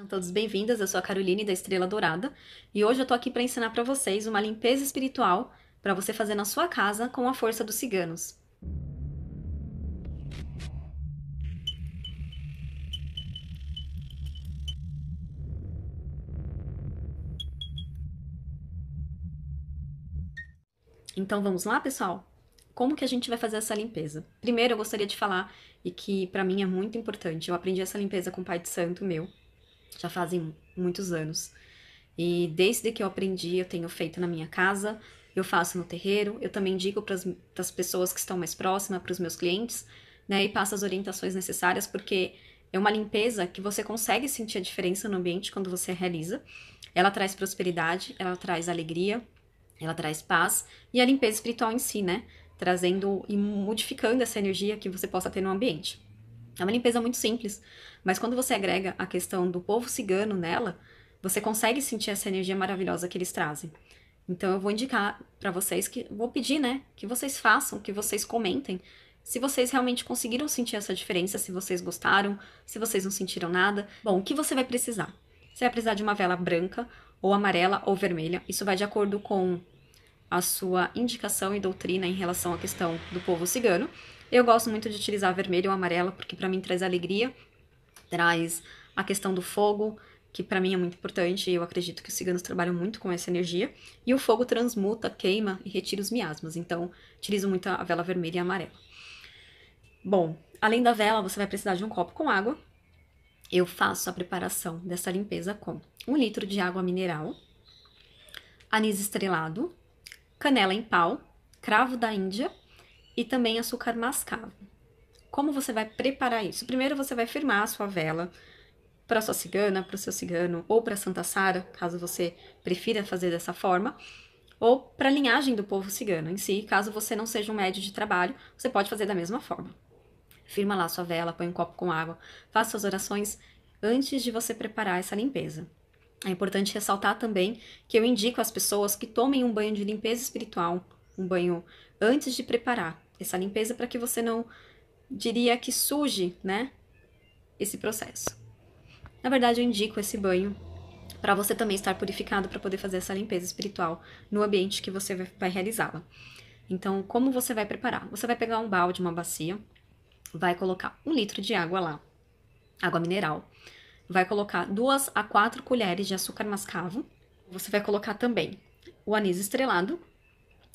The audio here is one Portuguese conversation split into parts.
Sejam todos bem-vindas, eu sou a Caroline da Estrela Dourada e hoje eu tô aqui para ensinar para vocês uma limpeza espiritual para você fazer na sua casa com a força dos ciganos. Então vamos lá, pessoal? Como que a gente vai fazer essa limpeza? Primeiro eu gostaria de falar e que para mim é muito importante. Eu aprendi essa limpeza com o pai de santo meu, já fazem muitos anos. E desde que eu aprendi, eu tenho feito na minha casa, eu faço no terreiro, eu também digo para as pessoas que estão mais próximas, para os meus clientes, né, e passo as orientações necessárias, porque é uma limpeza que você consegue sentir a diferença no ambiente quando você realiza. Ela traz prosperidade, ela traz alegria, ela traz paz e a limpeza espiritual em si, né? Trazendo e modificando essa energia que você possa ter no ambiente. É uma limpeza muito simples, mas quando você agrega a questão do povo cigano nela, você consegue sentir essa energia maravilhosa que eles trazem. Então eu vou indicar para vocês que vou pedir, né, que vocês façam, que vocês comentem se vocês realmente conseguiram sentir essa diferença, se vocês gostaram, se vocês não sentiram nada. Bom, o que você vai precisar? Você vai precisar de uma vela branca, ou amarela, ou vermelha. Isso vai de acordo com a sua indicação e doutrina em relação à questão do povo cigano. Eu gosto muito de utilizar vermelho ou amarelo, porque para mim traz alegria, traz a questão do fogo, que para mim é muito importante, e eu acredito que os ciganos trabalham muito com essa energia. E o fogo transmuta, queima e retira os miasmas, então utilizo muito a vela vermelha e amarela. Bom, além da vela, você vai precisar de um copo com água. Eu faço a preparação dessa limpeza com um litro de água mineral, anis estrelado, canela em pau, cravo da Índia e também açúcar mascavo. Como você vai preparar isso? Primeiro você vai firmar a sua vela para sua cigana, para o seu cigano ou para Santa Sara, caso você prefira fazer dessa forma, ou para a linhagem do povo cigano em si, caso você não seja um médio de trabalho, você pode fazer da mesma forma. Firma lá sua vela, põe um copo com água, faça suas orações antes de você preparar essa limpeza. É importante ressaltar também que eu indico às pessoas que tomem um banho de limpeza espiritual, um banho antes de preparar. Essa limpeza para que você não diria que suje, né? Esse processo. Na verdade, eu indico esse banho para você também estar purificado para poder fazer essa limpeza espiritual no ambiente que você vai realizá-la. Então, como você vai preparar? Você vai pegar um balde, uma bacia, vai colocar um litro de água lá, água mineral, vai colocar duas a quatro colheres de açúcar mascavo, você vai colocar também o anis estrelado,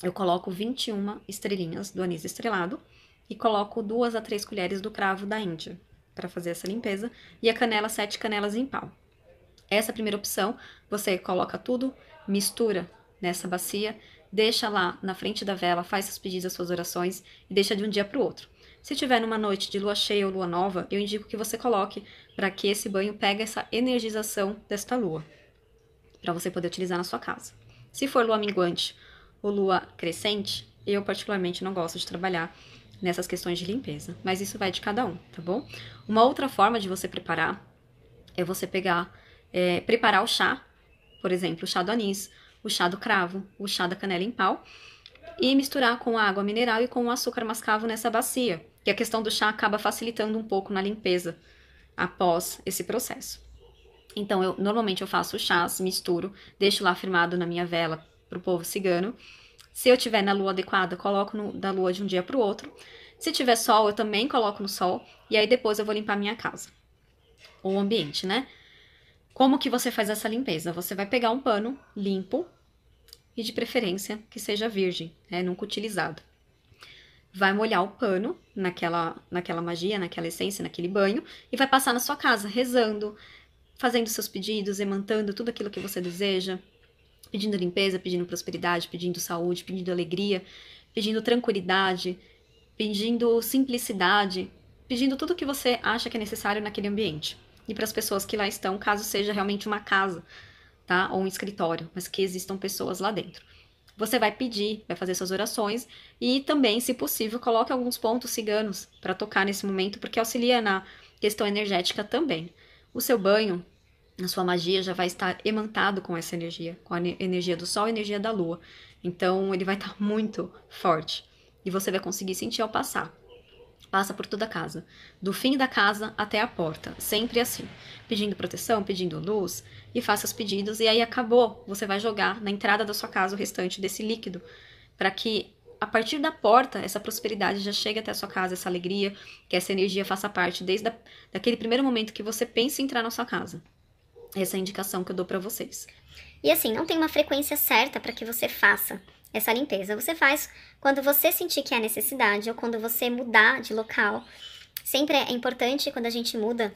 eu coloco 21 estrelinhas do anis estrelado e coloco duas a três colheres do cravo da Índia para fazer essa limpeza e a canela sete canelas em pau. Essa é primeira opção, você coloca tudo, mistura nessa bacia, deixa lá na frente da vela, faz seus pedidos, suas orações e deixa de um dia para o outro. Se tiver numa noite de lua cheia ou lua nova, eu indico que você coloque para que esse banho pegue essa energização desta lua, para você poder utilizar na sua casa. Se for lua minguante ou lua crescente, eu particularmente não gosto de trabalhar nessas questões de limpeza, mas isso vai de cada um, tá bom? Uma outra forma de você preparar é você pegar, é, preparar o chá, por exemplo, o chá do anis, o chá do cravo, o chá da canela em pau, e misturar com a água mineral e com o açúcar mascavo nessa bacia. que a questão do chá acaba facilitando um pouco na limpeza após esse processo. Então, eu normalmente eu faço chás, misturo, deixo lá firmado na minha vela para o povo cigano. Se eu tiver na lua adequada, coloco no, da lua de um dia para o outro. Se tiver sol, eu também coloco no sol. E aí depois eu vou limpar minha casa. Ou o ambiente, né? Como que você faz essa limpeza? Você vai pegar um pano limpo e de preferência que seja virgem, né? nunca utilizado. Vai molhar o pano naquela, naquela magia, naquela essência, naquele banho e vai passar na sua casa rezando, fazendo seus pedidos, emantando tudo aquilo que você deseja, pedindo limpeza, pedindo prosperidade, pedindo saúde, pedindo alegria, pedindo tranquilidade, pedindo simplicidade, pedindo tudo o que você acha que é necessário naquele ambiente. E para as pessoas que lá estão, caso seja realmente uma casa, tá? Ou um escritório, mas que existam pessoas lá dentro. Você vai pedir, vai fazer suas orações e também, se possível, coloque alguns pontos ciganos para tocar nesse momento, porque auxilia na questão energética também. O seu banho a sua magia já vai estar emantado com essa energia, com a energia do sol e a energia da lua. Então ele vai estar muito forte e você vai conseguir sentir ao passar. Passa por toda a casa, do fim da casa até a porta, sempre assim, pedindo proteção, pedindo luz e faça os pedidos e aí acabou. Você vai jogar na entrada da sua casa o restante desse líquido para que a partir da porta, essa prosperidade já chegue até a sua casa, essa alegria, que essa energia faça parte desde a, daquele primeiro momento que você pensa em entrar na sua casa. Essa indicação que eu dou para vocês. E assim, não tem uma frequência certa para que você faça essa limpeza. Você faz quando você sentir que há é necessidade ou quando você mudar de local. Sempre é importante quando a gente muda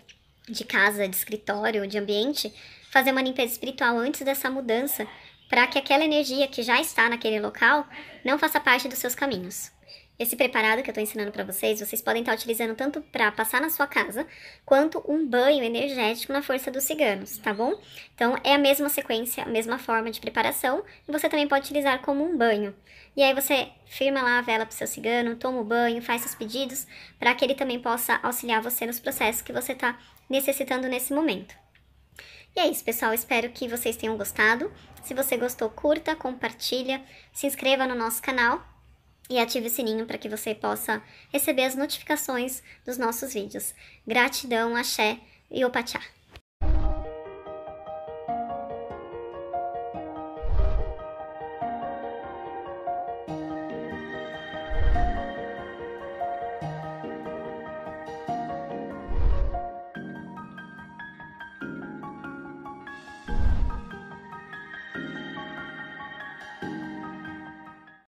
de casa, de escritório, de ambiente, fazer uma limpeza espiritual antes dessa mudança, para que aquela energia que já está naquele local não faça parte dos seus caminhos. Esse preparado que eu estou ensinando para vocês, vocês podem estar tá utilizando tanto para passar na sua casa, quanto um banho energético na força dos ciganos, tá bom? Então é a mesma sequência, a mesma forma de preparação, e você também pode utilizar como um banho. E aí você firma lá a vela pro seu cigano, toma o banho, faz seus pedidos, para que ele também possa auxiliar você nos processos que você está necessitando nesse momento. E é isso, pessoal. Espero que vocês tenham gostado. Se você gostou, curta, compartilha, se inscreva no nosso canal e ative o sininho para que você possa receber as notificações dos nossos vídeos. Gratidão, axé e opachá!